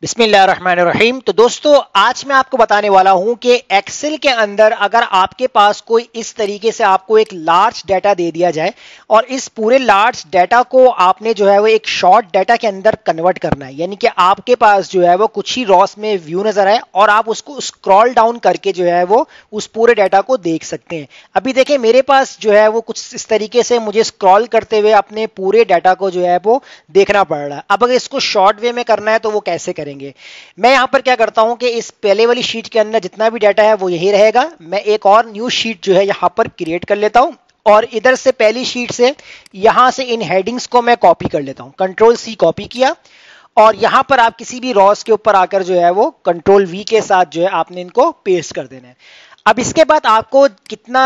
बिस्मिल्लाहमानीम तो दोस्तों आज मैं आपको बताने वाला हूं कि एक्सेल के अंदर अगर आपके पास कोई इस तरीके से आपको एक लार्ज डाटा दे दिया जाए और इस पूरे लार्ज डाटा को आपने जो है वो एक शॉर्ट डाटा के अंदर कन्वर्ट करना है यानी कि आपके पास जो है वो कुछ ही रॉस में व्यू नजर आए और आप उसको स्क्रॉल डाउन करके जो है वो उस पूरे डाटा को देख सकते हैं अभी देखें मेरे पास जो है वो कुछ इस तरीके से मुझे स्क्रॉल करते हुए अपने पूरे डाटा को जो है वो देखना पड़ रहा है अब अगर इसको शॉर्ट वे में करना है तो वो कैसे करें करेंगे मैं यहाँ पर क्या करता हूँ कि इस पहले वाली शीट के अंदर जितना भी डाटा है वो यही रहेगा मैं एक और न्यू शीट जो है यहाँ पर क्रिएट कर लेता हूँ और इधर से पहली शीट से यहाँ से इन हेडिंग्स को मैं कॉपी कर लेता हूँ कंट्रोल सी कॉपी किया और यहाँ पर आप किसी भी रॉस के ऊपर आकर जो है वो कंट्रोल वी के साथ जो है आपने इनको पेस्ट कर देना है अब इसके बाद आपको कितना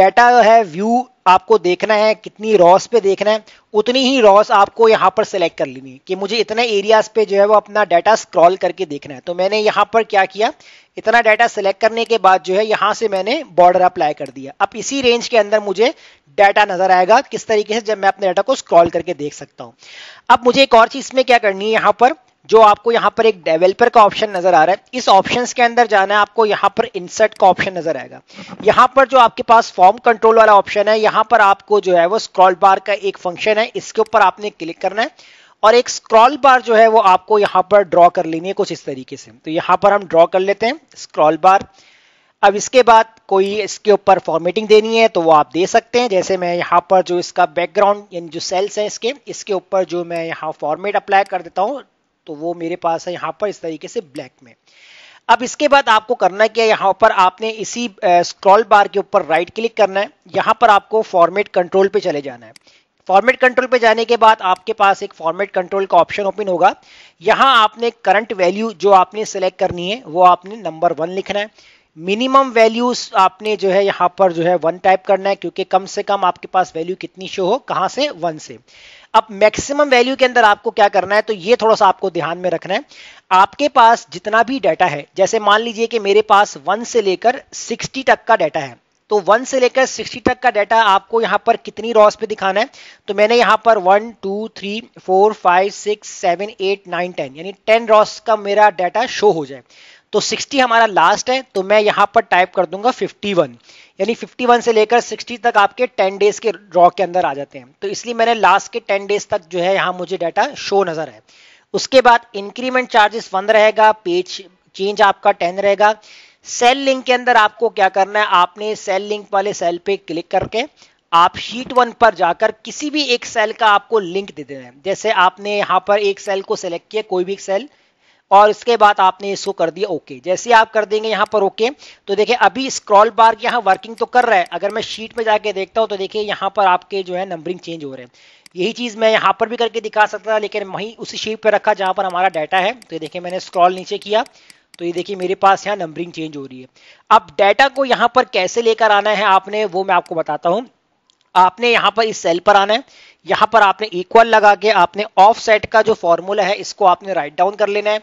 डाटा है व्यू आपको देखना है कितनी रॉस पे देखना है उतनी ही रॉस आपको यहाँ पर सेलेक्ट कर लेनी है कि मुझे इतने एरियाज पे जो है वो अपना डाटा स्क्रॉल करके देखना है तो मैंने यहाँ पर क्या किया इतना डाटा सेलेक्ट करने के बाद जो है यहाँ से मैंने बॉर्डर अप्लाई कर दिया अब इसी रेंज के अंदर मुझे डाटा नजर आएगा किस तरीके से जब मैं अपने डाटा को स्क्रॉल करके देख सकता हूँ अब मुझे एक और चीज में क्या करनी है यहाँ पर जो आपको यहाँ पर एक डेवलपर का ऑप्शन नजर आ रहा है इस ऑप्शन के अंदर जाना है आपको यहाँ पर इंसर्ट का ऑप्शन नजर आएगा यहाँ पर जो आपके पास फॉर्म कंट्रोल वाला ऑप्शन है यहाँ पर आपको जो है वो स्क्रॉल बार का एक फंक्शन है इसके ऊपर आपने क्लिक करना है और एक स्क्रॉल बार जो है वो आपको यहाँ पर ड्रॉ कर लेनी है कुछ इस तरीके से तो यहाँ पर हम ड्रॉ कर लेते हैं स्क्रॉल बार अब इसके बाद कोई इसके ऊपर फॉर्मेटिंग देनी है तो वो आप दे सकते हैं जैसे मैं यहाँ पर जो इसका बैकग्राउंड यानी जो सेल्स हैं इसके इसके ऊपर जो मैं यहाँ फॉर्मेट अप्लाई कर देता हूँ तो वो मेरे पास है यहाँ पर इस तरीके से ब्लैक में अब इसके बाद आपको करना क्या यहाँ पर आपने इसी स्क्रॉल बार के ऊपर राइट क्लिक करना है यहाँ पर आपको फॉर्मेट कंट्रोल पे चले जाना है फॉर्मेट कंट्रोल पे जाने के बाद आपके पास एक फॉर्मेट कंट्रोल का ऑप्शन ओपन होगा यहाँ आपने करंट वैल्यू जो आपने सेलेक्ट करनी है वो आपने नंबर वन लिखना है मिनिमम वैल्यूज आपने जो है यहाँ पर जो है वन टाइप करना है क्योंकि कम से कम आपके पास वैल्यू कितनी शो हो कहाँ से वन से अब मैक्सिमम वैल्यू के अंदर आपको क्या करना है तो ये थोड़ा सा आपको ध्यान में रखना है आपके पास जितना भी डाटा है जैसे मान लीजिए कि मेरे पास वन से लेकर सिक्सटी तक का डाटा है तो वन से लेकर सिक्सटी तक का डाटा आपको यहां पर कितनी रॉस पे दिखाना है तो मैंने यहां पर one two three four five six seven eight nine ten यानी टेन रॉस का मेरा डाटा शो हो जाए तो 60 हमारा लास्ट है तो मैं यहां पर टाइप कर दूंगा 51 यानी 51 से लेकर 60 तक आपके 10 डेज के ड्रॉ के अंदर आ जाते हैं तो इसलिए मैंने लास्ट के 10 डेज तक जो है यहां मुझे डाटा शो नजर है उसके बाद इंक्रीमेंट चार्जेस वन रहेगा पेज चेंज आपका टेन रहेगा सेल लिंक के अंदर आपको क्या करना है आपने सेल लिंक वाले सेल पे क्लिक करके आप शीट वन पर जाकर किसी भी एक सेल का आपको लिंक दे देना है जैसे आपने यहां पर एक सेल को सेलेक्ट किया कोई भी सेल और इसके बाद आपने इसको कर दिया ओके जैसे आप कर देंगे यहाँ पर ओके तो देखिए अभी स्क्रॉल बार यहाँ वर्किंग तो कर रहा है अगर मैं शीट में जाके देखता हूँ तो देखिए यहाँ पर आपके जो है नंबरिंग चेंज हो रहे हैं यही चीज़ मैं यहाँ पर भी करके दिखा सकता था लेकिन वही उसी शेप पर रखा जहाँ पर हमारा डाटा है तो ये देखिए मैंने स्क्रॉल नीचे किया तो ये देखिए मेरे पास यहाँ नंबरिंग चेंज हो रही है अब डाटा को यहाँ पर कैसे लेकर आना है आपने वो मैं आपको बताता हूँ आपने यहाँ पर इस सेल पर आना है यहां पर आपने इक्वल लगा के आपने ऑफ सेट का जो फॉर्मूला है इसको आपने राइट डाउन कर लेना है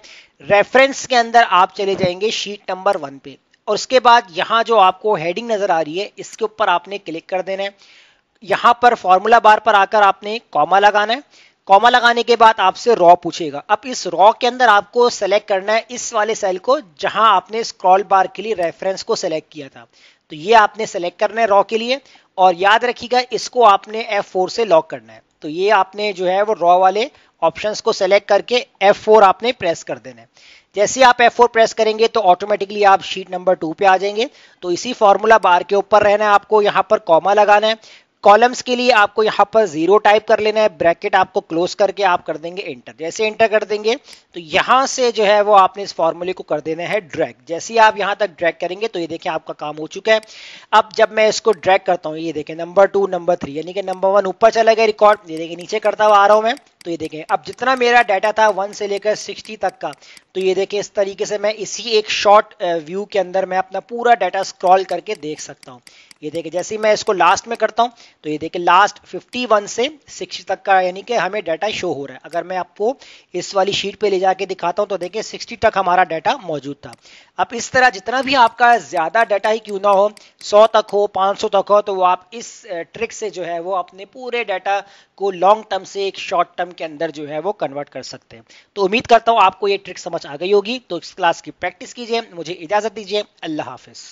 रेफरेंस के अंदर आप चले जाएंगे शीट नंबर वन पे और उसके बाद यहां जो आपको हेडिंग नजर आ रही है इसके ऊपर आपने क्लिक कर देना है यहाँ पर फॉर्मूला बार पर आकर आपने कॉमा लगाना है कॉमा लगाने के बाद आपसे रॉ पूछेगा अब इस रॉ के अंदर आपको सेलेक्ट करना है इस वाले सेल को जहां आपने स्क्रॉल बार के लिए रेफरेंस को सेलेक्ट किया था तो ये आपने सेलेक्ट करना है रॉ के लिए और याद रखिएगा इसको आपने F4 से लॉक करना है तो ये आपने जो है वो रॉ वाले ऑप्शंस को सेलेक्ट करके F4 आपने प्रेस कर देना है जैसे आप F4 प्रेस करेंगे तो ऑटोमेटिकली आप शीट नंबर टू पे आ जाएंगे तो इसी फॉर्मूला बार के ऊपर रहना है आपको यहाँ पर कॉमा लगाना है कॉलम्स के लिए आपको यहाँ पर जीरो टाइप कर लेना है ब्रैकेट आपको क्लोज करके आप कर देंगे इंटर जैसे इंटर कर देंगे तो यहाँ से जो है वो आपने इस फॉर्मूले को कर देना है ड्रैग जैसे ही आप यहाँ तक ड्रैग करेंगे तो ये देखें आपका काम हो चुका है अब जब मैं इसको ड्रैग करता हूँ ये देखें नंबर टू नंबर थ्री यानी कि नंबर वन ऊपर चला गया रिकॉर्ड ये देखिए नीचे करता हुआ आ रहा हूँ मैं तो ये देखें अब जितना मेरा डाटा था वन से लेकर सिक्सटी तक का तो ये देखें इस तरीके से मैं इसी एक शॉर्ट व्यू के अंदर मैं अपना पूरा डाटा स्क्रॉल करके देख सकता हूँ ये देखिए जैसे ही मैं इसको लास्ट में करता हूँ तो ये देखिए लास्ट 51 से 60 तक का यानी कि हमें डाटा शो हो रहा है अगर मैं आपको इस वाली शीट पे ले जाके दिखाता हूँ तो देखिए 60 तक हमारा डाटा मौजूद था अब इस तरह जितना भी आपका ज़्यादा डाटा ही क्यों ना हो 100 तक हो 500 तक हो तो वो आप इस ट्रिक से जो है वो अपने पूरे डाटा को लॉन्ग टर्म से एक शॉर्ट टर्म के अंदर जो है वो कन्वर्ट कर सकते हैं तो उम्मीद करता हूँ आपको ये ट्रिक समझ आ गई होगी तो इस क्लास की प्रैक्टिस कीजिए मुझे इजाज़त दीजिए अल्लाह हाफिज़